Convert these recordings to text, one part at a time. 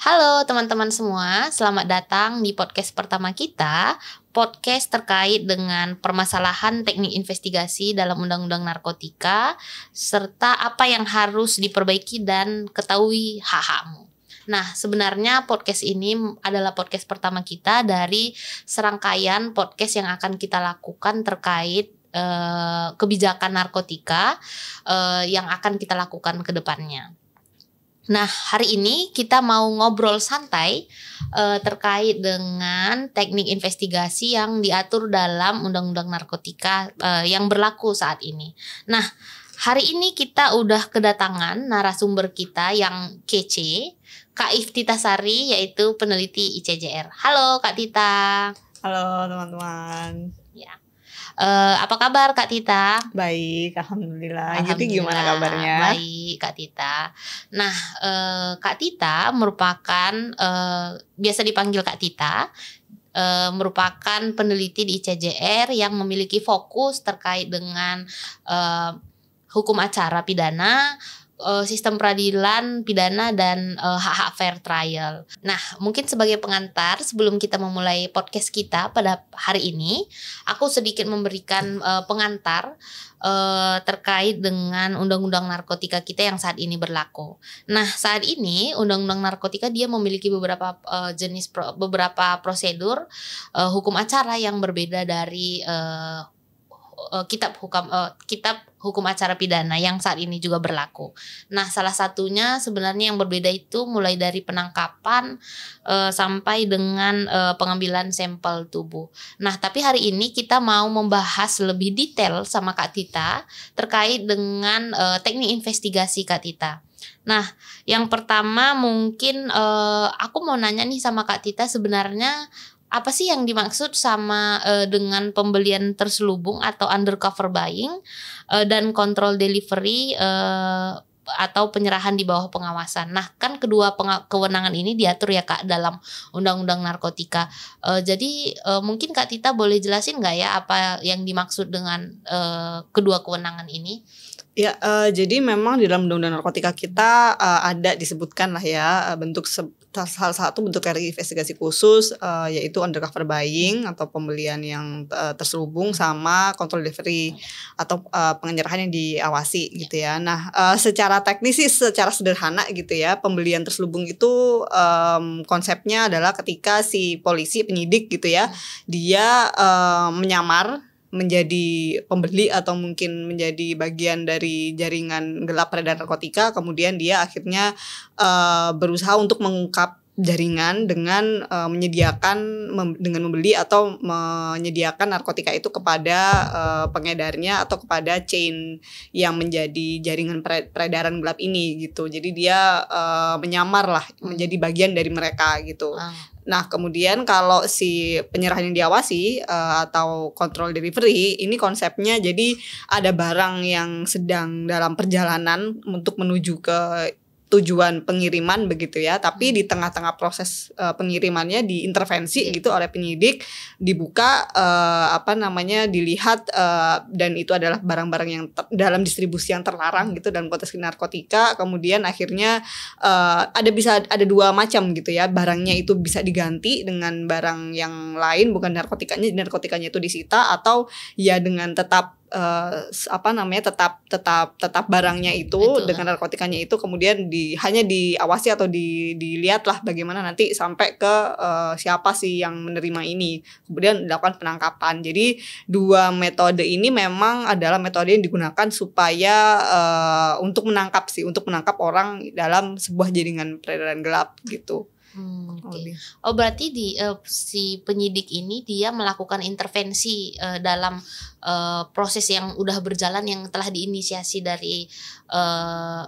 Halo teman-teman semua, selamat datang di podcast pertama kita, podcast terkait dengan permasalahan teknik investigasi dalam undang-undang narkotika serta apa yang harus diperbaiki dan ketahui hak-hakmu. Nah, sebenarnya podcast ini adalah podcast pertama kita dari serangkaian podcast yang akan kita lakukan terkait eh, kebijakan narkotika eh, yang akan kita lakukan ke depannya. Nah, hari ini kita mau ngobrol santai uh, terkait dengan teknik investigasi yang diatur dalam Undang-Undang Narkotika uh, yang berlaku saat ini. Nah, hari ini kita udah kedatangan narasumber kita yang kece, Kak Iftita Sari, yaitu peneliti ICJR. Halo Kak Tita. Halo teman-teman. Ya. Uh, apa kabar Kak Tita? Baik, alhamdulillah. alhamdulillah. Jadi gimana kabarnya? Baik, Kak Tita. Nah, uh, Kak Tita merupakan uh, biasa dipanggil Kak Tita e, merupakan peneliti di ICJR yang memiliki fokus terkait dengan e, hukum acara pidana, uh, sistem peradilan pidana dan uh, hak-hak fair trial. Nah, mungkin sebagai pengantar sebelum kita memulai podcast kita pada hari ini, aku sedikit memberikan uh, pengantar uh, terkait dengan undang-undang narkotika kita yang saat ini berlaku. Nah, saat ini undang-undang narkotika dia memiliki beberapa uh, jenis pro, beberapa prosedur uh, hukum acara yang berbeda dari uh, uh, kitab hukum uh, eh, kitab hukum acara pidana yang saat ini juga berlaku. Nah, salah satunya sebenarnya yang berbeda itu mulai dari penangkapan uh, sampai dengan uh, pengambilan sampel tubuh. Nah, tapi hari ini kita mau membahas lebih detail sama Kak Tita terkait dengan uh, teknik investigasi Kak Tita. Nah, yang pertama mungkin uh, aku mau nanya nih sama Kak Tita sebenarnya apa sih yang dimaksud sama uh, dengan pembelian terselubung atau undercover buying uh, dan kontrol delivery uh, atau penyerahan di bawah pengawasan. Nah, kan kedua kewenangan ini diatur ya Kak dalam Undang-Undang Narkotika. Uh, jadi uh, mungkin Kak Tita boleh jelasin nggak ya apa yang dimaksud dengan uh, kedua kewenangan ini? Ya, uh, jadi memang di dalam undang-undang narkotika kita uh, ada disebutkan lah ya bentuk se salah satu bentuk dari investigasi khusus uh, yaitu undercover buying hmm. atau pembelian yang uh, terselubung sama control delivery atau uh, eh, pengenyerahan yang diawasi iya. gitu ya. Nah, uh, secara teknis sih secara sederhana gitu ya, pembelian terselubung itu um, konsepnya adalah ketika si polisi penyidik gitu ya, hmm. dia uh, menyamar menjadi pembeli atau mungkin menjadi bagian dari jaringan gelap peredaran narkotika kemudian dia akhirnya uh, berusaha untuk mengungkap jaringan dengan uh, menyediakan mem dengan membeli atau menyediakan narkotika itu kepada uh, pengedarnya atau kepada chain yang menjadi jaringan peredaran gelap ini gitu jadi dia uh, menyamar lah menjadi bagian dari mereka gitu ah. Nah, kemudian kalau si penyerahan yang diawasi uh, atau kontrol delivery ini konsepnya jadi ada barang yang sedang dalam perjalanan untuk menuju ke tujuan pengiriman begitu ya tapi hmm. di tengah-tengah proses uh, pengirimannya diintervensi yeah. gitu oleh penyidik dibuka uh, apa namanya dilihat uh, dan itu adalah barang-barang yang dalam distribusi yang terlarang hmm. gitu dan potensi narkotika kemudian akhirnya uh, ada bisa ada dua macam gitu ya barangnya itu bisa diganti dengan barang yang lain bukan narkotikanya narkotikanya itu disita atau ya dengan tetap uh, apa namanya tetap tetap tetap barangnya itu Itulah. Ya. dengan narkotikanya itu kemudian di hanya diawasi atau di dilihatlah bagaimana nanti sampai ke uh, siapa sih yang menerima ini kemudian dilakukan penangkapan jadi dua metode ini memang adalah metode yang digunakan supaya uh, untuk menangkap sih untuk menangkap orang dalam sebuah jaringan peredaran gelap gitu Hmm, Oke. Okay. Oh berarti di uh, si penyidik ini dia melakukan intervensi uh, dalam uh, proses yang udah berjalan yang telah diinisiasi dari uh,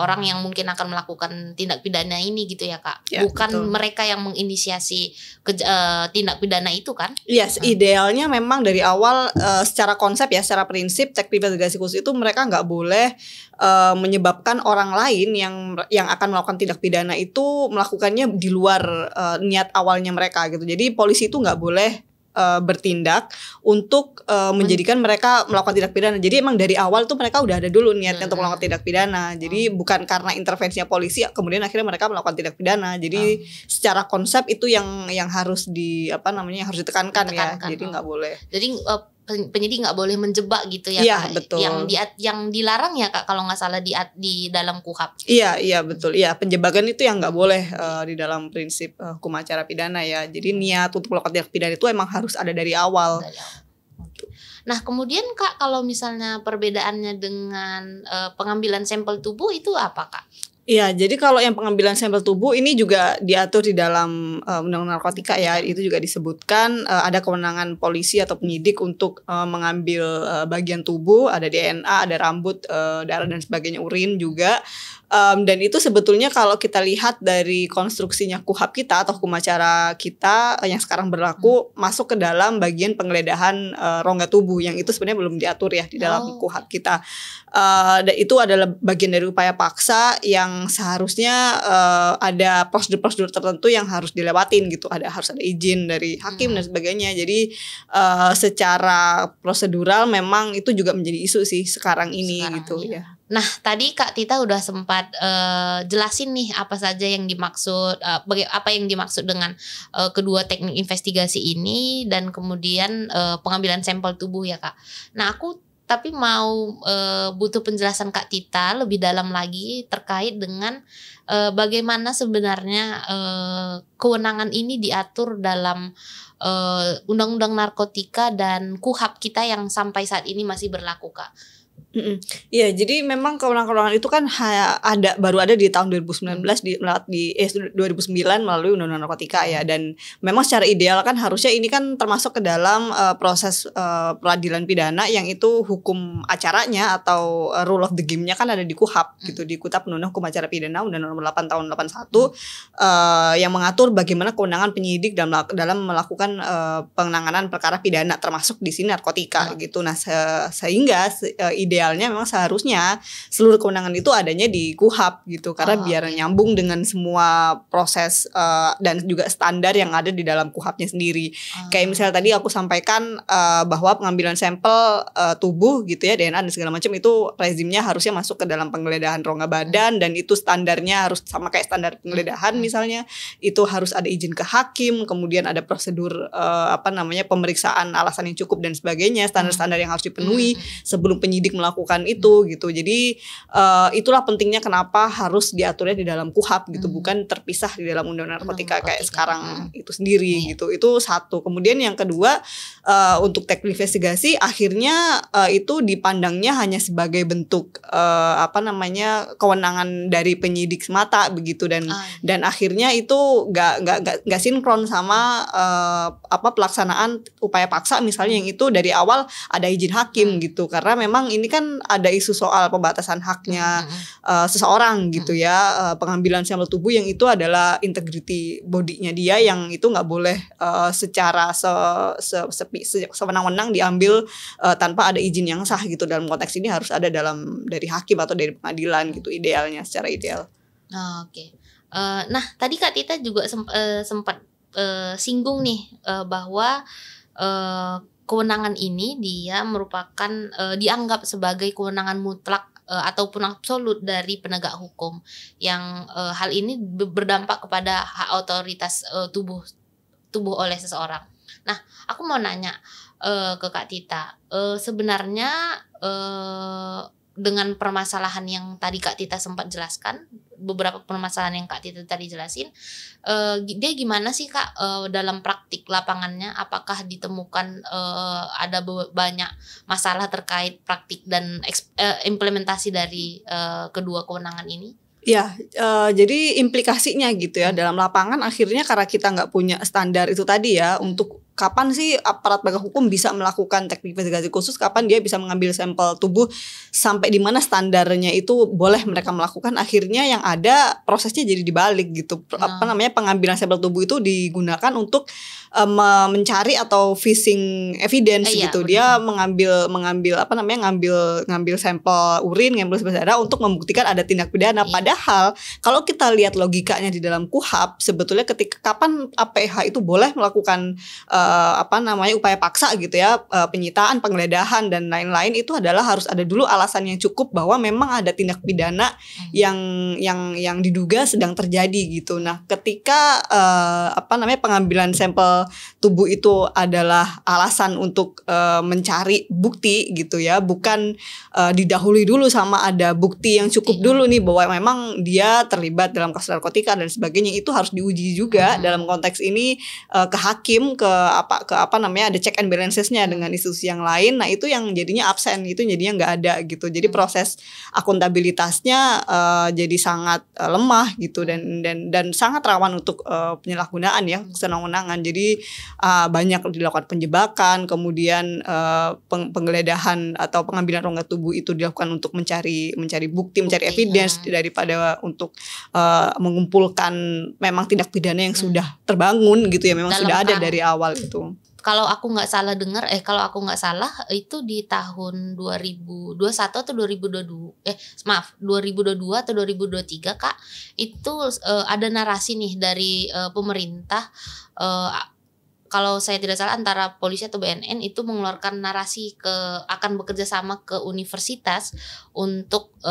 orang yang mungkin akan melakukan tindak pidana ini gitu ya kak ya, bukan betul. mereka yang menginisiasi ke, uh, eh, tindak pidana itu kan yes hmm. idealnya memang dari awal uh, secara konsep ya secara prinsip cek investigasi khusus itu mereka nggak boleh uh, menyebabkan orang lain yang yang akan melakukan tindak pidana itu melakukannya di luar uh, niat awalnya mereka gitu jadi polisi itu nggak boleh uh, bertindak untuk uh, menjadikan mereka melakukan tindak pidana. Jadi emang dari awal tuh mereka udah ada dulu niatnya hmm. untuk melakukan tindak pidana. Jadi hmm. bukan karena intervensinya polisi kemudian akhirnya mereka melakukan tindak pidana. Jadi hmm. secara konsep itu yang yang harus di apa namanya harus ditekankan, ya. ditekankan ya. Jadi oh. nggak boleh. Jadi uh, penyidik nggak boleh menjebak gitu ya, ya kak. Betul. Yang di yang dilarang ya kak kalau nggak salah di di dalam kuhap. Iya iya betul. Iya penjebakan itu yang nggak boleh uh, di dalam prinsip uh, hukum acara pidana ya. Jadi hmm. niat untuk melakukan tindak pidana itu emang harus ada dari awal. Nah, kemudian Kak, kalau misalnya perbedaannya dengan e, pengambilan sampel tubuh itu apa, Kak? Iya, jadi kalau yang pengambilan sampel tubuh ini juga diatur di dalam uh, Undang-Undang Narkotika ya. Itu juga disebutkan uh, ada kewenangan polisi atau penyidik untuk uh, mengambil uh, bagian tubuh, ada DNA, ada rambut, uh, darah dan sebagainya, urin juga Um, dan itu sebetulnya kalau kita lihat dari konstruksinya kuhab kita atau hukum acara kita eh, yang sekarang berlaku hmm. masuk ke dalam bagian penggeledahan uh, rongga tubuh yang itu sebenarnya belum diatur ya di dalam oh. kuhab kita. Uh, itu adalah bagian dari upaya paksa yang seharusnya uh, ada prosedur-prosedur tertentu yang harus dilewatin gitu. Ada harus ada izin dari hakim hmm. dan sebagainya. Jadi uh, secara prosedural memang itu juga menjadi isu sih sekarang ini sekarang, gitu iya. ya. ya. Nah, tadi Kak Tita udah sempat uh, jelasin nih apa saja yang dimaksud uh, apa yang dimaksud dengan uh, kedua teknik investigasi ini dan kemudian uh, pengambilan sampel tubuh ya, Kak. Nah, aku tapi mau uh, butuh penjelasan Kak Tita lebih dalam lagi terkait dengan uh, bagaimana sebenarnya uh, kewenangan ini diatur dalam undang-undang narkotika dan KUHAP kita yang sampai saat ini masih berlaku, Kak. Iya, mm jadi memang kewenangan-kewenangan itu kan ada baru ada di tahun 2019 di di eh 2009 melalui Undang-Undang Narkotika ya dan memang secara ideal kan harusnya ini kan termasuk ke dalam uh, proses uh, peradilan pidana yang itu hukum acaranya atau uh, rule of the game-nya kan ada di KUHAP mm. gitu di Kutab Undang-Undang Hukum Acara Pidana Undang-Undang Nomor 8 tahun 81 mm. uh, yang mengatur bagaimana kewenangan penyidik dalam dalam melakukan uh, penanganan perkara pidana termasuk di sini narkotika mm. gitu. Nah, se sehingga se uh, ide idealnya memang seharusnya seluruh kewenangan itu adanya di KUHAP gitu karena oh, biar nyambung dengan semua proses uh, dan juga standar yang ada di dalam KUHAPnya sendiri. Oh. Kayak ah. misalnya tadi aku sampaikan uh, bahwa pengambilan sampel uh, tubuh gitu ya DNA dan segala macam itu rezimnya harusnya masuk ke dalam penggeledahan rongga hmm. badan hmm. dan itu standarnya harus sama kayak standar penggeledahan hmm. misalnya itu harus ada izin ke hakim, kemudian ada prosedur uh, apa namanya pemeriksaan alasan yang cukup dan sebagainya, standar-standar yang harus dipenuhi hmm. sebelum penyidik melakukan melakukan itu hmm. gitu. Jadi uh, itulah pentingnya kenapa harus diaturnya di dalam kuhap gitu, hmm. bukan terpisah di dalam undang-undang narkotika kayak sekarang hmm. itu sendiri hmm. gitu. Itu satu. Kemudian yang kedua uh, untuk teknik investigasi akhirnya uh, itu dipandangnya hanya sebagai bentuk uh, apa namanya kewenangan dari penyidik semata begitu dan hmm. dan akhirnya itu gak nggak nggak nggak sinkron sama uh, apa pelaksanaan upaya paksa misalnya hmm. yang itu dari awal ada izin hakim hmm. gitu karena memang ini kan kan ada isu soal pembatasan haknya hmm. uh, seseorang gitu mm-hmm. ya uh, pengambilan sampel tubuh yang itu adalah integriti bodinya dia yang itu nggak boleh uh, secara se, se, se, se sewenang-wenang diambil uh, tanpa ada izin yang sah gitu dalam konteks ini harus ada dalam dari hakim atau dari pengadilan gitu idealnya secara ideal. Oh, Oke. Okay. Uh, nah tadi Kak Tita juga semp uh, sempat uh, singgung nih uh, bahwa uh, kewenangan ini dia merupakan uh, dianggap sebagai kewenangan mutlak uh, ataupun absolut dari penegak hukum yang uh, hal ini berdampak kepada hak otoritas uh, tubuh tubuh oleh seseorang. Nah, aku mau nanya uh, ke Kak Tita, uh, sebenarnya uh, dengan permasalahan yang tadi Kak Tita sempat jelaskan beberapa permasalahan yang Kak Tita tadi jelasin uh, dia gimana sih Kak uh, dalam praktik lapangannya apakah ditemukan uh, ada banyak masalah terkait praktik dan uh, implementasi dari uh, kedua kewenangan ini? Ya, uh, jadi implikasinya gitu ya hmm. dalam lapangan akhirnya karena kita nggak punya standar itu tadi ya untuk kapan sih aparat penegak hukum bisa melakukan teknik investigasi khusus kapan dia bisa mengambil sampel tubuh sampai di mana standarnya itu boleh mereka melakukan akhirnya yang ada prosesnya jadi dibalik gitu hmm. apa nah. namanya pengambilan sampel tubuh itu digunakan untuk um, mencari atau fishing evidence eh, iya, gitu dia mengambil mengambil apa namanya ngambil ngambil sampel urin ngambil sampel darah untuk membuktikan ada tindak pidana iya. padahal kalau kita lihat logikanya di dalam kuhap sebetulnya ketika kapan APH itu boleh melakukan uh, uh, apa namanya upaya paksa gitu ya uh, penyitaan penggeledahan dan lain-lain itu adalah harus ada dulu alasan yang cukup bahwa memang ada tindak pidana hmm. yang yang yang diduga sedang terjadi gitu nah ketika uh, apa namanya pengambilan sampel tubuh itu adalah alasan untuk uh, mencari bukti gitu ya bukan uh, didahului dulu sama ada bukti yang cukup iya. dulu nih bahwa memang dia terlibat dalam kasus narkotika dan sebagainya itu harus diuji juga hmm. dalam konteks ini ke hakim ke apa ke apa namanya ada check and balancesnya dengan institusi yang lain nah itu yang jadinya absen itu jadinya nggak ada gitu jadi hmm. proses akuntabilitasnya uh, jadi sangat uh, lemah gitu dan dan dan sangat rawan untuk uh, penyalahgunaan ya kesenangan hmm. kesenangan jadi uh, banyak dilakukan penjebakan kemudian uh, peng penggeledahan atau pengambilan rongga tubuh itu dilakukan untuk mencari mencari bukti, bukti mencari evidence ya. daripada untuk uh, mengumpulkan memang tindak pidana yang hmm. sudah terbangun gitu ya memang Dalam sudah ada dari awal gitu. Kalau aku nggak salah dengar, eh kalau aku nggak salah itu di tahun 2021 atau 2022, eh maaf 2022 atau 2023 kak itu uh, ada narasi nih dari eh, pemerintah eh, kalau saya tidak salah antara polisi atau BNN itu mengeluarkan narasi ke akan bekerja sama ke universitas untuk e,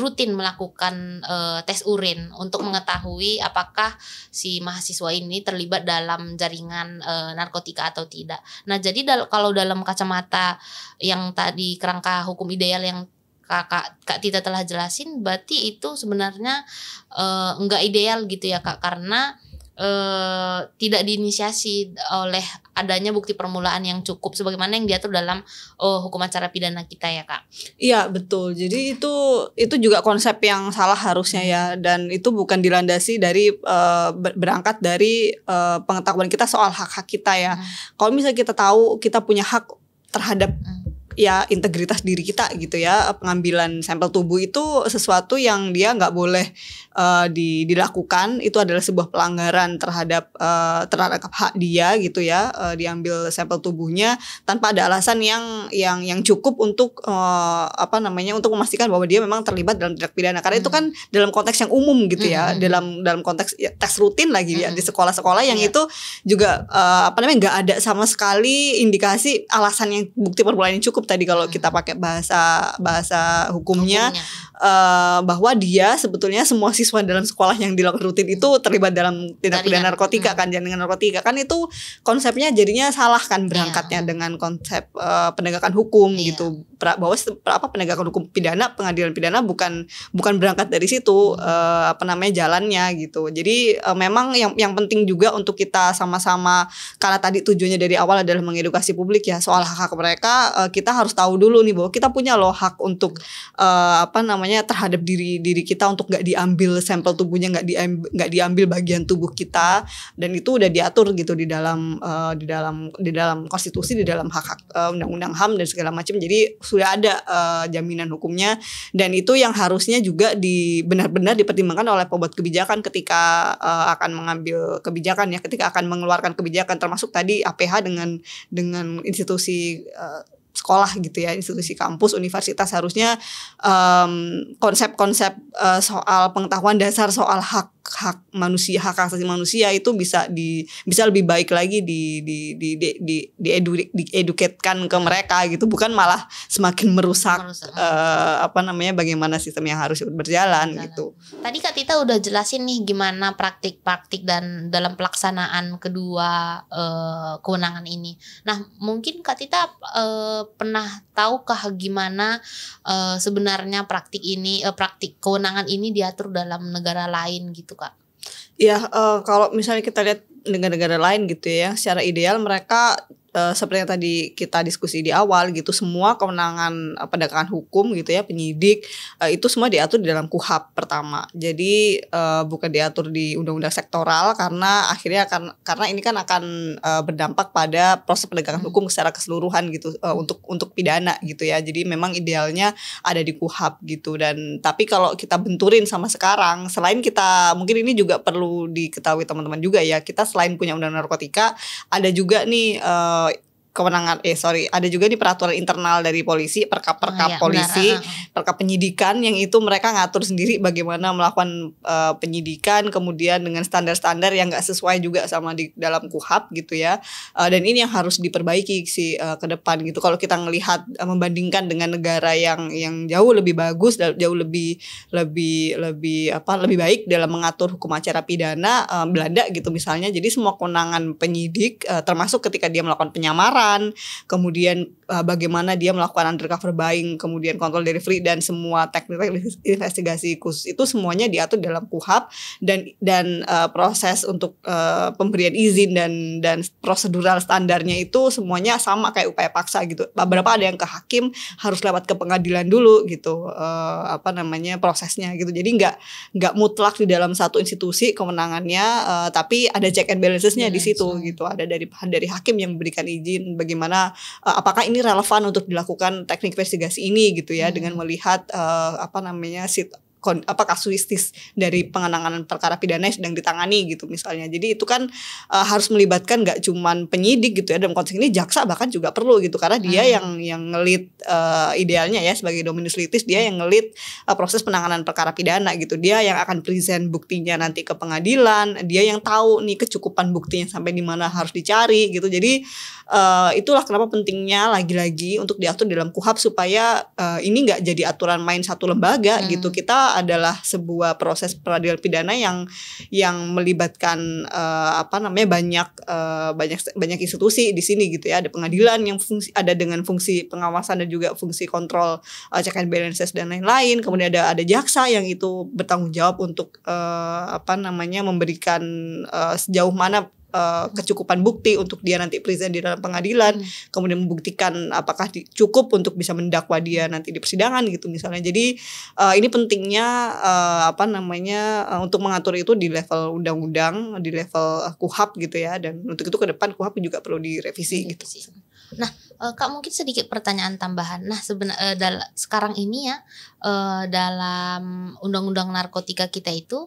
rutin melakukan e, tes urin untuk mengetahui apakah si mahasiswa ini terlibat dalam jaringan e, narkotika atau tidak. Nah, jadi dal kalau dalam kacamata yang tadi kerangka hukum ideal yang kakak kak Tita telah jelasin berarti itu sebenarnya uh, enggak ideal gitu ya kak karena eh, tidak diinisiasi oleh adanya bukti permulaan yang cukup sebagaimana yang diatur dalam oh, hukum acara pidana kita ya kak. Iya betul. Jadi itu itu juga konsep yang salah harusnya ya dan itu bukan dilandasi dari eh, berangkat dari eh, pengetahuan kita soal hak hak kita ya. Hmm. Kalau misalnya kita tahu kita punya hak terhadap hmm ya integritas diri kita gitu ya pengambilan sampel tubuh itu sesuatu yang dia nggak boleh uh, di, dilakukan itu adalah sebuah pelanggaran terhadap uh, terhadap hak dia gitu ya uh, diambil sampel tubuhnya tanpa ada alasan yang yang yang cukup untuk uh, apa namanya untuk memastikan bahwa dia memang terlibat dalam tindak pidana karena hmm. itu kan dalam konteks yang umum gitu ya hmm. dalam dalam konteks ya, tes rutin lagi hmm. ya di hmm. sekolah-sekolah yang yeah. itu juga uh, apa namanya nggak ada sama sekali indikasi alasan yang bukti permulaan yang cukup tadi kalau kita hmm. pakai bahasa bahasa hukumnya, hukumnya. Uh, bahwa dia sebetulnya semua siswa dalam sekolah yang dilakukan rutin itu terlibat dalam tindak pidana narkotika hmm. kan jaringan narkotika kan itu konsepnya jadinya salah kan iya. berangkatnya yeah. dengan konsep uh, penegakan hukum yeah. gitu bahwa apa penegakan hukum pidana pengadilan pidana bukan bukan berangkat dari situ uh, apa namanya jalannya gitu jadi uh, memang yang yang penting juga untuk kita sama-sama karena tadi tujuannya dari awal adalah mengedukasi publik ya soal hak hak mereka kita harus tahu dulu nih bahwa kita punya loh hak untuk uh, apa namanya terhadap diri diri kita untuk nggak diambil sampel tubuhnya nggak diambil nggak diambil bagian tubuh kita dan itu udah diatur gitu di dalam uh, di dalam di dalam konstitusi di dalam hak hak undang eh, undang-undang ham dan segala macam jadi sudah ada uh, jaminan hukumnya dan itu yang harusnya juga di benar-benar dipertimbangkan oleh pembuat kebijakan ketika uh, akan mengambil kebijakan ya ketika akan mengeluarkan kebijakan termasuk tadi APH dengan dengan institusi uh, sekolah gitu ya institusi kampus universitas harusnya mmm, konsep-konsep um, uh, soal pengetahuan dasar soal hak hak manusia hak asasi manusia itu bisa di bisa lebih baik lagi di di di di di, di, edu, di edukatkan ke mereka gitu bukan malah semakin merusak, merusak. Uh, apa namanya bagaimana sistem yang harus berjalan berjalan gitu. Tadi Kak Tita udah jelasin nih gimana praktik-praktik dan dalam pelaksanaan kedua uh, kewenangan ini. Nah, mungkin Kak Tita uh, pernah tahukah gimana uh, sebenarnya praktik ini uh, praktik kewenangan ini diatur dalam negara lain gitu Ya, uh, kalau misalnya kita lihat negara-negara lain gitu ya, secara ideal mereka Eh, seperti yang tadi kita diskusi di awal gitu semua kewenangan uh, eh, pendekatan hukum gitu ya penyidik uh, itu semua diatur di dalam kuhap pertama jadi uh, bukan diatur di undang-undang sektoral karena akhirnya akan karena ini kan akan uh, berdampak pada proses penegakan hmm. hukum secara keseluruhan gitu uh, untuk untuk pidana gitu ya jadi memang idealnya ada di kuhap gitu dan tapi kalau kita benturin sama sekarang selain kita mungkin ini juga perlu diketahui teman-teman juga ya kita selain punya undang-undang narkotika ada juga nih kewenangan eh sorry ada juga di peraturan internal dari polisi perkap-perkap oh, iya, polisi benar. perkap penyidikan yang itu mereka ngatur sendiri bagaimana melakukan uh, penyidikan kemudian dengan standar-standar yang gak sesuai juga sama di dalam Kuhap gitu ya uh, dan ini yang harus diperbaiki si uh, ke depan gitu kalau kita melihat uh, membandingkan dengan negara yang yang jauh lebih bagus jauh lebih lebih lebih apa lebih baik dalam mengatur hukum acara pidana uh, Belanda gitu misalnya jadi semua kewenangan penyidik uh, termasuk ketika dia melakukan penyamaran pemasaran, kemudian uh, bagaimana dia melakukan undercover buying, kemudian kontrol delivery dan semua teknik investigasi khusus itu semuanya diatur dalam KUHAP dan dan uh, proses untuk uh, pemberian izin dan dan prosedural standarnya itu semuanya sama kayak upaya paksa gitu. Beberapa ada yang ke hakim harus lewat ke pengadilan dulu gitu uh, apa namanya prosesnya gitu. Jadi nggak nggak mutlak di dalam satu institusi kemenangannya uh, tapi ada check and balancesnya yeah, di situ so. Hmm. gitu. Ada dari dari hakim yang memberikan izin bagaimana uh, apakah ini relevan untuk dilakukan teknik investigasi ini gitu ya hmm. dengan melihat uh, apa namanya sit apa kasuistis dari pengenangan perkara pidana yang sedang ditangani gitu misalnya. Jadi itu kan uh, harus melibatkan nggak cuman penyidik gitu ya dalam konteks ini jaksa bahkan juga perlu gitu karena dia hmm. yang yang ngelit uh, idealnya ya sebagai dominus litis dia yang ngelit uh, proses penanganan perkara pidana gitu. Dia yang akan present buktinya nanti ke pengadilan, dia yang tahu nih kecukupan buktinya sampai di mana harus dicari gitu. Jadi uh, itulah kenapa pentingnya lagi-lagi untuk diatur dalam KUHAP supaya uh, ini nggak jadi aturan main satu lembaga hmm. gitu. Kita adalah sebuah proses peradilan pidana yang yang melibatkan uh, apa namanya banyak uh, banyak banyak institusi di sini gitu ya. Ada pengadilan yang fungsi ada dengan fungsi pengawasan dan juga fungsi kontrol uh, check and balances dan lain-lain. Kemudian ada ada jaksa yang itu bertanggung jawab untuk uh, apa namanya memberikan uh, sejauh mana Eh, kecukupan bukti untuk dia nanti present di dalam pengadilan, hmm. kemudian membuktikan apakah di, cukup untuk bisa mendakwa dia nanti di persidangan gitu misalnya. Jadi uh, ini pentingnya uh, apa namanya uh, untuk mengatur itu di level undang-undang, di level KUHAP gitu ya dan untuk itu ke depan KUHAP juga perlu direvisi gitu. Nah, uh, Kak mungkin sedikit pertanyaan tambahan. Nah, sebenarnya uh, sekarang ini ya uh, dalam undang-undang narkotika kita itu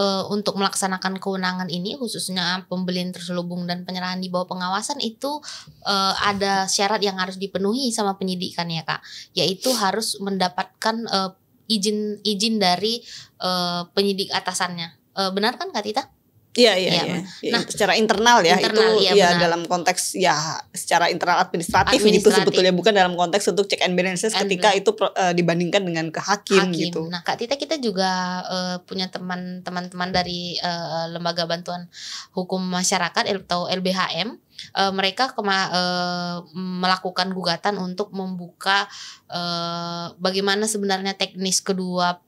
Eh, untuk melaksanakan kewenangan ini khususnya pembelian terselubung dan penyerahan di bawah pengawasan itu uh, ada syarat yang harus dipenuhi sama penyidikannya, ya Kak yaitu harus mendapatkan uh, izin izin dari uh, penyidik atasannya uh, benar kan Kak Tita? Iya iya. iya. ya. Nah secara internal ya internal, itu iya, ya, ya dalam konteks ya secara internal administratif, gitu administratif. gitu sebetulnya bukan dalam konteks untuk check and balances and ketika itu uh, dibandingkan dengan ke hakim, hakim gitu. Nah kak Tita kita juga uh, punya teman teman-teman dari uh, lembaga bantuan hukum masyarakat atau LBHM uh, mereka kema uh, melakukan gugatan untuk membuka uh, bagaimana sebenarnya teknis kedua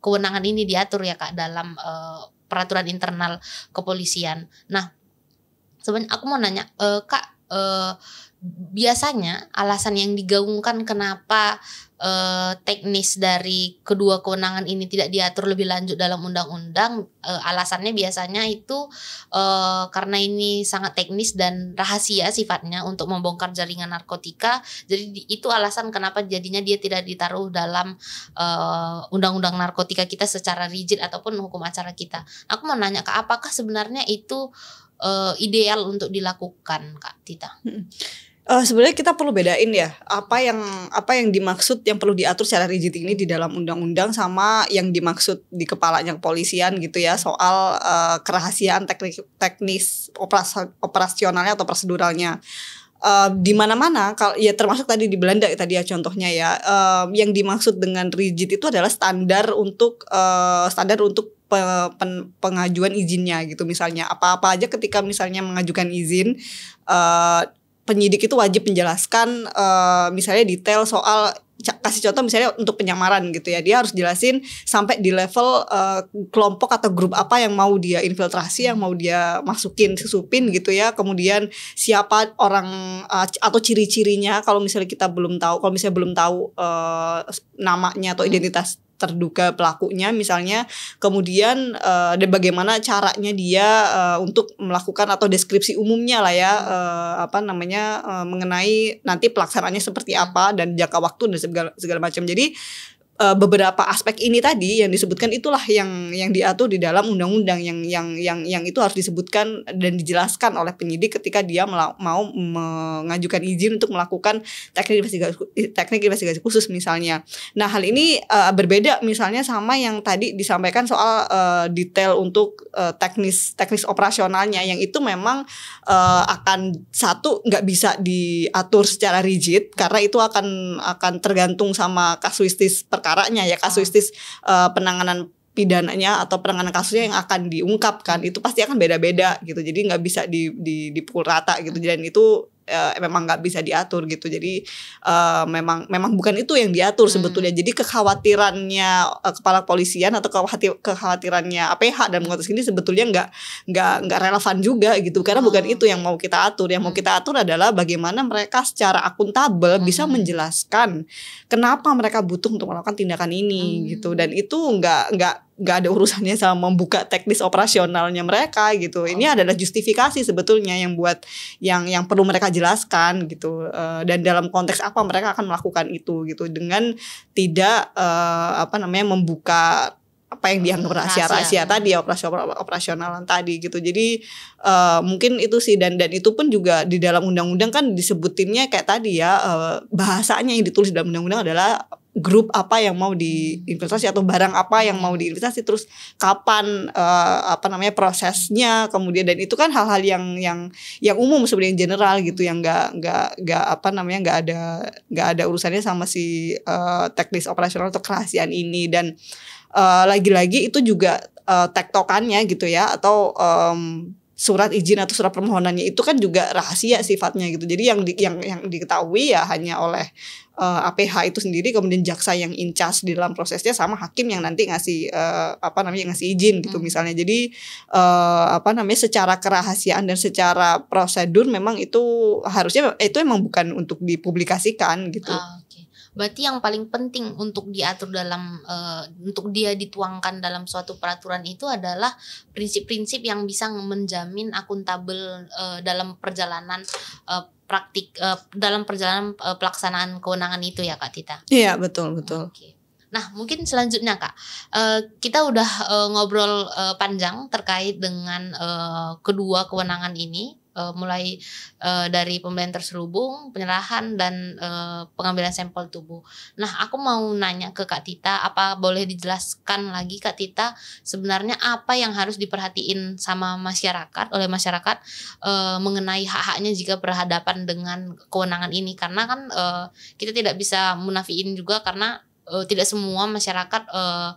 kewenangan ini diatur ya kak dalam uh, peraturan internal kepolisian. Nah, sebenarnya aku mau nanya uh, Kak uh, biasanya alasan yang digaungkan kenapa uh, teknis dari kedua kewenangan ini tidak diatur lebih lanjut dalam undang-undang uh, alasannya biasanya itu uh, karena ini sangat teknis dan rahasia sifatnya untuk membongkar jaringan narkotika jadi itu alasan kenapa jadinya dia tidak ditaruh dalam undang-undang narkotika kita secara rigid ataupun hukum acara kita aku mau nanya ke apakah sebenarnya itu uh, ideal untuk dilakukan Kak Tita? Hmm uh, sebenarnya kita perlu bedain ya apa yang apa yang dimaksud yang perlu diatur secara rigid ini di dalam undang-undang sama yang dimaksud di kepalanya kepolisian gitu ya soal uh, kerahasiaan teknik, teknis operas, operasionalnya atau proseduralnya. Uh, di mana-mana kalau ya termasuk tadi di Belanda ya, tadi ya contohnya ya uh, yang dimaksud dengan rigid itu adalah standar untuk uh, standar untuk pen pengajuan izinnya gitu misalnya apa-apa aja ketika misalnya mengajukan izin uh, penyidik itu wajib menjelaskan uh, misalnya detail soal kasih contoh misalnya untuk penyamaran gitu ya dia harus jelasin sampai di level uh, kelompok atau grup apa yang mau dia infiltrasi yang mau dia masukin susupin gitu ya kemudian siapa orang uh, atau ciri-cirinya kalau misalnya kita belum tahu kalau misalnya belum tahu uh, namanya atau hmm. identitas terduga pelakunya misalnya kemudian uh, dan bagaimana caranya dia uh, untuk melakukan atau deskripsi umumnya lah ya uh, apa namanya uh, mengenai nanti pelaksanaannya seperti apa dan jangka waktu dan segala, segala macam jadi Eh, beberapa aspek ini tadi yang disebutkan itulah yang yang diatur di dalam undang-undang yang yang yang yang itu harus disebutkan dan dijelaskan oleh penyidik ketika dia mau mengajukan izin untuk melakukan teknik investigasi eh, teknik investigasi khusus misalnya. Nah, hal ini uh, berbeda misalnya sama yang tadi disampaikan soal uh, detail untuk uh, teknis teknis operasionalnya yang itu memang uh, akan satu nggak bisa diatur secara rigid karena itu akan akan tergantung sama kasuistis perkara perkaranya ya kasuistis uh, eh, penanganan pidananya atau penanganan kasusnya yang akan diungkapkan itu pasti akan beda-beda gitu jadi nggak bisa di, di dipukul rata gitu dan itu uh, memang nggak bisa diatur gitu jadi uh, memang memang bukan itu yang diatur hmm. sebetulnya jadi kekhawatirannya uh, kepala polisian atau kekhawatir, kekhawatirannya APH dan mengatasi ini sebetulnya nggak nggak nggak relevan juga gitu karena hmm. bukan oh. itu yang mau kita atur yang mau hmm. kita atur adalah bagaimana mereka secara akuntabel hmm. bisa menjelaskan kenapa mereka butuh untuk melakukan tindakan ini hmm. gitu dan itu nggak nggak nggak ada urusannya sama membuka teknis operasionalnya mereka gitu. Ini oh. adalah justifikasi sebetulnya yang buat yang yang perlu mereka jelaskan gitu eh, dan dalam konteks apa mereka akan melakukan itu gitu dengan tidak eh, apa namanya membuka apa yang dianggap rahasia-rahasia tadi operasional operasionalan tadi gitu jadi eh, mungkin itu sih dan dan itu pun juga di dalam undang-undang kan disebutinnya kayak tadi ya bahasanya yang ditulis dalam undang-undang adalah grup apa yang mau diinvestasi atau barang apa yang mau diinvestasi terus kapan uh, apa namanya prosesnya kemudian dan itu kan hal-hal yang yang yang umum sebenarnya general gitu yang nggak nggak nggak apa namanya nggak ada nggak ada urusannya sama si uh, teknis operasional atau kerahasiaan ini dan eh, lagi-lagi uh, itu juga uh, tektokannya gitu ya atau um, surat izin atau surat permohonannya itu kan juga rahasia sifatnya gitu. Jadi yang di, yang yang diketahui ya hanya oleh uh, eh, APH itu sendiri kemudian jaksa yang incas di dalam prosesnya sama hakim yang nanti ngasih uh, apa namanya ngasih izin gitu hmm. misalnya jadi uh, apa namanya secara kerahasiaan dan secara prosedur memang itu harusnya itu emang bukan untuk dipublikasikan gitu. Uh. Berarti yang paling penting untuk diatur dalam uh, untuk dia dituangkan dalam suatu peraturan itu adalah prinsip-prinsip yang bisa menjamin akuntabel uh, dalam perjalanan uh, praktik uh, dalam perjalanan uh, pelaksanaan kewenangan itu ya Kak Tita. Iya, betul, betul. Okay. Nah, mungkin selanjutnya Kak, kita udah ngobrol panjang terkait dengan kedua kewenangan ini uh, mulai uh, dari pembelian terselubung, penyerahan dan uh, pengambilan sampel tubuh. Nah, aku mau nanya ke Kak Tita, apa boleh dijelaskan lagi Kak Tita sebenarnya apa yang harus diperhatiin sama masyarakat oleh masyarakat uh, mengenai hak-haknya jika berhadapan dengan kewenangan ini karena kan uh, kita tidak bisa munafiin juga karena uh, tidak semua masyarakat uh,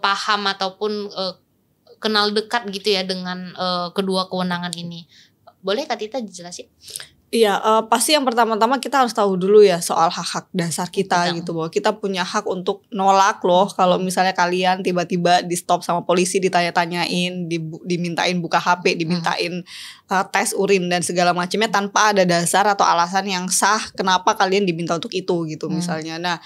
paham ataupun uh, kenal dekat gitu ya dengan uh, kedua kewenangan ini. Boleh Kak Tita dijelasin? Iya, uh, pasti yang pertama-tama kita harus tahu dulu ya soal hak-hak dasar kita Betul. gitu bahwa kita punya hak untuk nolak loh kalau misalnya kalian tiba-tiba di stop sama polisi ditanya-tanyain, dibu dimintain buka HP, hmm. dimintain hmm. uh, tes urin dan segala macamnya tanpa ada dasar atau alasan yang sah kenapa kalian diminta untuk itu gitu hmm. misalnya. Nah,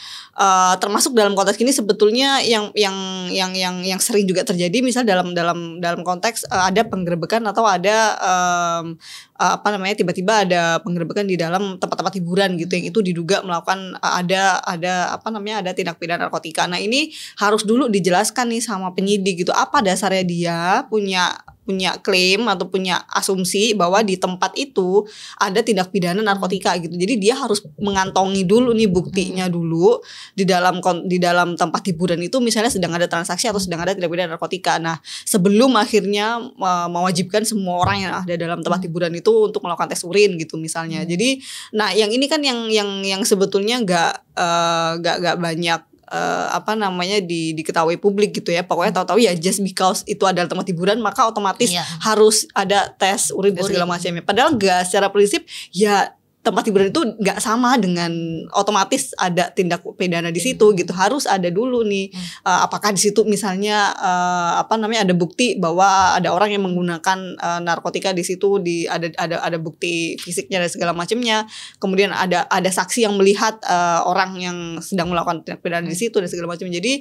uh, termasuk dalam konteks ini sebetulnya yang yang yang yang yang sering juga terjadi misal dalam dalam dalam konteks uh, ada penggerbekan atau ada um, uh, apa namanya tiba-tiba ada penggerbekan di dalam tempat-tempat hiburan gitu yang itu diduga melakukan eh, ada ada apa namanya ada tindak pidana narkotika. Nah, ini harus dulu dijelaskan nih sama penyidik gitu. Apa dasarnya dia punya punya klaim atau punya asumsi bahwa di tempat itu ada tindak pidana narkotika gitu. Jadi dia harus mengantongi dulu nih buktinya hmm. dulu di dalam di dalam tempat hiburan itu misalnya sedang ada transaksi atau sedang ada tindak pidana narkotika. Nah, sebelum akhirnya mewajibkan semua orang yang ada dalam tempat hmm. hiburan itu untuk melakukan tes urin gitu misalnya. Hmm. Jadi nah yang ini kan yang yang yang sebetulnya nggak eh, nggak uh, nggak banyak uh, apa namanya di diketahui publik gitu ya. Pokoknya tahu-tahu ya just because itu adalah tempat hiburan maka otomatis iya. harus ada tes urin dan segala macamnya. Padahal enggak secara prinsip ya tempat hiburan itu nggak sama dengan otomatis ada tindak pidana di situ hmm. gitu harus ada dulu nih uh, apakah di situ misalnya uh, apa namanya ada bukti bahwa ada orang yang menggunakan uh, narkotika di situ di ada ada ada bukti fisiknya dan segala macamnya kemudian ada ada saksi yang melihat uh, orang yang sedang melakukan tindak pidana di hmm. situ dan segala macam jadi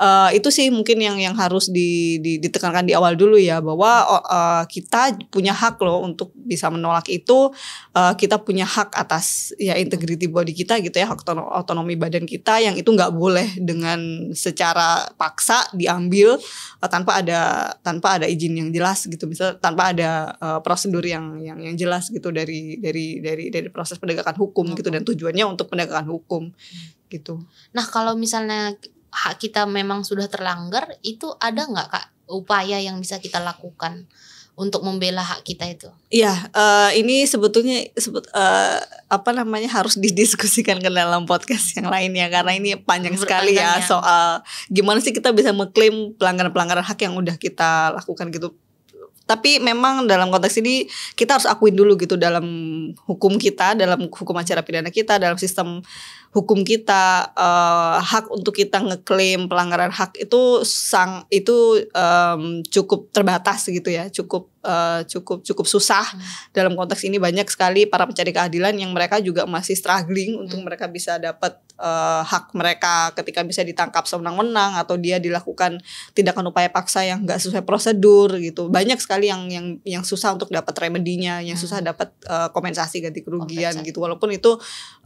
uh, itu sih mungkin yang yang harus di, di, ditekankan di awal dulu ya bahwa uh, kita punya hak loh untuk bisa menolak itu uh, kita punya hak hak atas ya integriti body kita gitu ya hak otonomi badan kita yang itu nggak boleh dengan secara paksa diambil eh, tanpa ada tanpa ada izin yang jelas gitu bisa tanpa ada uh, prosedur yang yang yang jelas gitu dari dari dari dari proses penegakan hukum gitu dan tujuannya untuk penegakan hukum gitu. Nah kalau misalnya hak kita memang sudah terlanggar itu ada nggak kak upaya yang bisa kita lakukan? untuk membela hak kita itu. Iya, uh, ini sebetulnya sebut uh, apa namanya harus didiskusikan ke dalam podcast yang lainnya karena ini panjang sekali ya soal gimana sih kita bisa mengklaim pelanggaran-pelanggaran hak yang udah kita lakukan gitu tapi memang dalam konteks ini kita harus akuin dulu gitu dalam hukum kita, dalam hukum acara pidana kita, dalam sistem hukum kita uh, hak untuk kita ngeklaim pelanggaran hak itu sang itu um, cukup terbatas gitu ya, cukup uh, cukup cukup susah hmm. dalam konteks ini banyak sekali para pencari keadilan yang mereka juga masih struggling hmm. untuk mereka bisa dapat uh, hak mereka ketika bisa ditangkap sewenang-wenang atau dia dilakukan tindakan upaya paksa yang nggak sesuai prosedur gitu banyak sekali yang yang yang susah untuk dapat remedinya yang hmm. susah dapat uh, kompensasi ganti kerugian kompensasi. gitu walaupun itu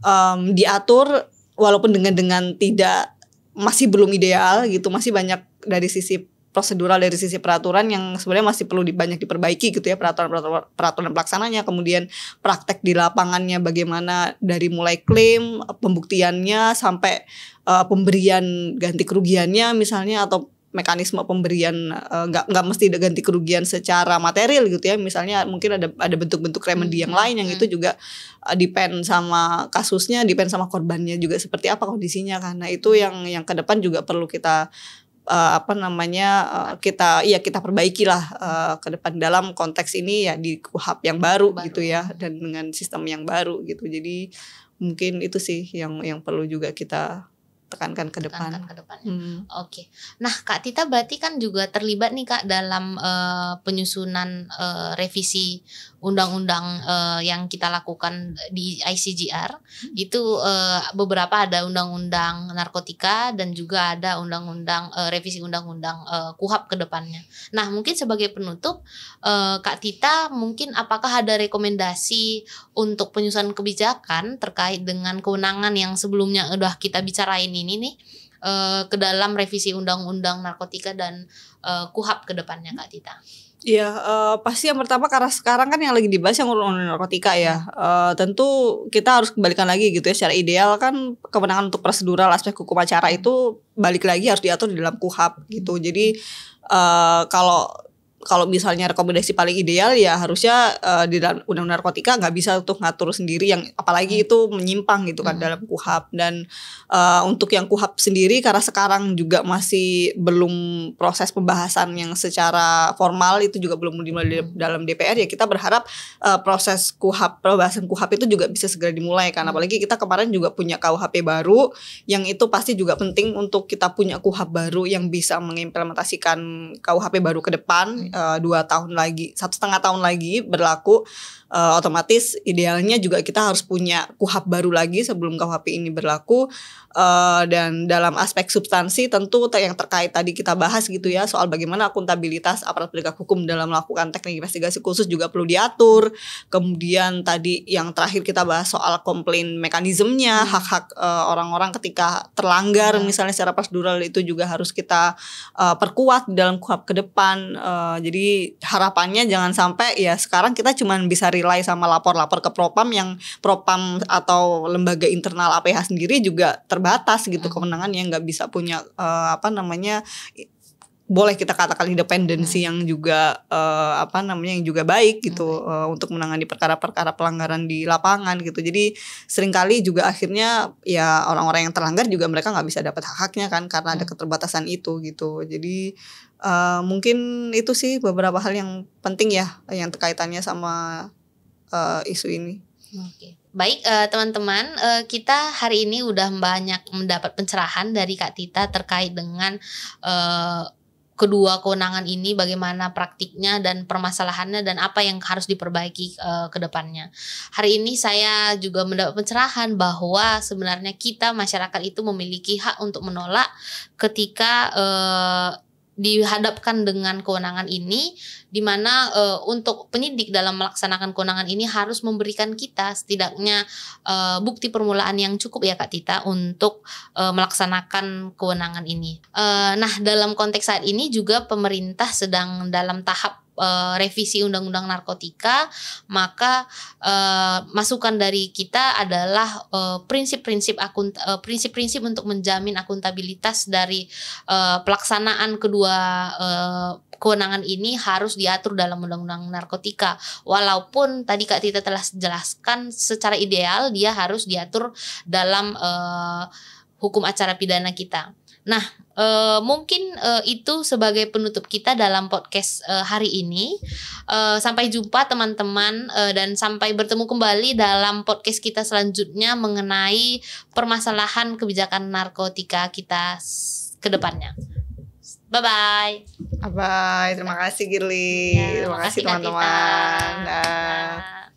um, diatur walaupun dengan dengan tidak masih belum ideal gitu masih banyak dari sisi prosedural dari sisi peraturan yang sebenarnya masih perlu banyak diperbaiki gitu ya peraturan peraturan, peraturan pelaksananya kemudian praktek di lapangannya bagaimana dari mulai klaim pembuktiannya sampai uh, pemberian ganti kerugiannya misalnya atau mekanisme pemberian eh, nggak uh, nggak mesti ada ganti kerugian secara material gitu ya misalnya mungkin ada ada bentuk-bentuk remedi yang lain yang itu hmm. juga uh, depend sama kasusnya depend sama korbannya juga seperti apa kondisinya karena itu hmm. yang yang ke depan juga perlu kita uh, apa namanya uh, kita iya kita perbaikilah uh, ke depan dalam konteks ini ya di Kuhap yang baru, baru gitu ya dan dengan sistem yang baru gitu jadi mungkin itu sih yang yang perlu juga kita tekankan ke depan. ke depan. Ya. Hmm. Oke. Nah, Kak Tita berarti kan juga terlibat nih Kak dalam uh, penyusunan uh, revisi undang-undang uh, yang kita lakukan di ICGR hmm. itu uh, beberapa ada undang-undang narkotika dan juga ada undang-undang uh, revisi undang-undang uh, KUHAP ke depannya. Nah, mungkin sebagai penutup uh, Kak Tita mungkin apakah ada rekomendasi untuk penyusunan kebijakan terkait dengan kewenangan yang sebelumnya udah kita bicarain ini nih uh, ke dalam revisi undang-undang narkotika dan uh, KUHAP ke depannya Kak Tita? Iya, uh, pasti yang pertama karena sekarang kan yang lagi dibahas yang undang-undang narkotika ya. Uh, tentu kita harus kembalikan lagi gitu ya secara ideal kan kemenangan untuk prosedural aspek hukum acara hmm. itu balik lagi harus diatur di dalam KUHAP gitu. Hmm. Jadi uh, kalau kalau misalnya rekomendasi paling ideal ya harusnya uh, di dalam undang-undang narkotika nggak bisa tuh ngatur sendiri yang apalagi hmm. itu menyimpang gitu kan hmm. dalam kuhap dan uh, untuk yang kuhap sendiri karena sekarang juga masih belum proses pembahasan yang secara formal itu juga belum dimulai hmm. dalam DPR ya kita berharap uh, proses kuhap pembahasan kuhap itu juga bisa segera dimulai kan hmm. apalagi kita kemarin juga punya KUHP baru yang itu pasti juga penting untuk kita punya kuhap baru yang bisa mengimplementasikan KUHP baru ke depan uh, dua tahun lagi satu setengah tahun lagi berlaku uh, otomatis idealnya juga kita harus punya kuhap baru lagi sebelum kuhap ini berlaku uh, dan dalam aspek substansi tentu yang terkait tadi kita bahas gitu ya soal bagaimana akuntabilitas aparat penegak hukum dalam melakukan teknik investigasi khusus juga perlu diatur kemudian tadi yang terakhir kita bahas soal komplain mekanismenya hmm. hak-hak uh, orang-orang ketika terlanggar hmm. misalnya secara prosedural itu juga harus kita uh, perkuat dalam kuhap ke depan uh, jadi harapannya jangan sampai ya sekarang kita cuma bisa rely sama lapor-lapor ke propam yang propam atau lembaga internal APH sendiri juga terbatas gitu hmm. yang nggak bisa punya uh, apa namanya boleh kita katakan independensi hmm. yang juga uh, apa namanya yang juga baik gitu hmm. uh, untuk menangani perkara-perkara pelanggaran di lapangan gitu jadi seringkali juga akhirnya ya orang-orang yang terlanggar juga mereka nggak bisa dapat hak haknya kan karena ada hmm. keterbatasan itu gitu jadi uh, mungkin itu sih beberapa hal yang penting ya yang terkaitannya sama uh, isu ini. Okay. Baik eh, teman-teman, eh, kita hari ini udah banyak mendapat pencerahan dari Kak Tita terkait dengan kedua kewenangan ini bagaimana praktiknya dan permasalahannya dan apa yang harus diperbaiki ke depannya. Hari ini saya juga mendapat pencerahan bahwa sebenarnya kita masyarakat itu memiliki hak untuk menolak ketika dihadapkan dengan kewenangan ini di mana uh, untuk penyidik dalam melaksanakan kewenangan ini harus memberikan kita setidaknya uh, bukti permulaan yang cukup ya Kak Tita untuk uh, melaksanakan kewenangan ini. Uh, nah dalam konteks saat ini juga pemerintah sedang dalam tahap revisi undang-undang narkotika, maka uh, masukan dari kita adalah prinsip-prinsip uh, akun prinsip-prinsip uh, untuk menjamin akuntabilitas dari uh, pelaksanaan kedua uh, kewenangan ini harus diatur dalam undang-undang narkotika. Walaupun tadi Kak Tita telah jelaskan secara ideal dia harus diatur dalam uh, hukum acara pidana kita. Nah, e, mungkin e, itu sebagai penutup kita dalam podcast e, hari ini. E, sampai jumpa teman-teman e, dan sampai bertemu kembali dalam podcast kita selanjutnya mengenai permasalahan kebijakan narkotika kita ke depannya. Bye bye. Bye Terima kasih Girly. Ya, terima kasih teman-teman. Nah.